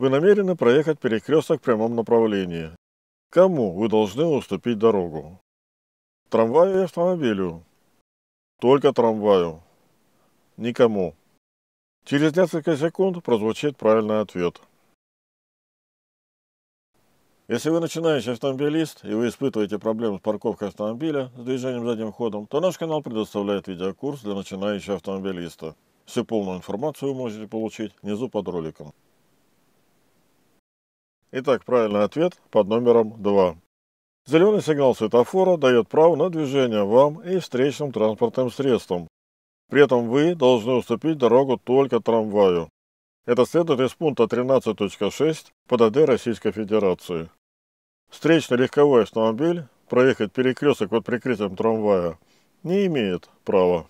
Вы намерены проехать перекресток в прямом направлении. Кому вы должны уступить дорогу? Трамваю и автомобилю. Только трамваю. Никому. Через несколько секунд прозвучит правильный ответ. Если вы начинающий автомобилист и вы испытываете проблемы с парковкой автомобиля с движением задним ходом, то наш канал предоставляет видеокурс для начинающего автомобилиста. Всю полную информацию вы можете получить внизу под роликом. Итак, правильный ответ под номером 2. Зеленый сигнал светофора дает право на движение вам и встречным транспортным средствам. При этом вы должны уступить дорогу только трамваю. Это следует из пункта 13.6 ПДД Российской Федерации. Встречный легковой автомобиль проехать перекресток под прикрытием трамвая не имеет права.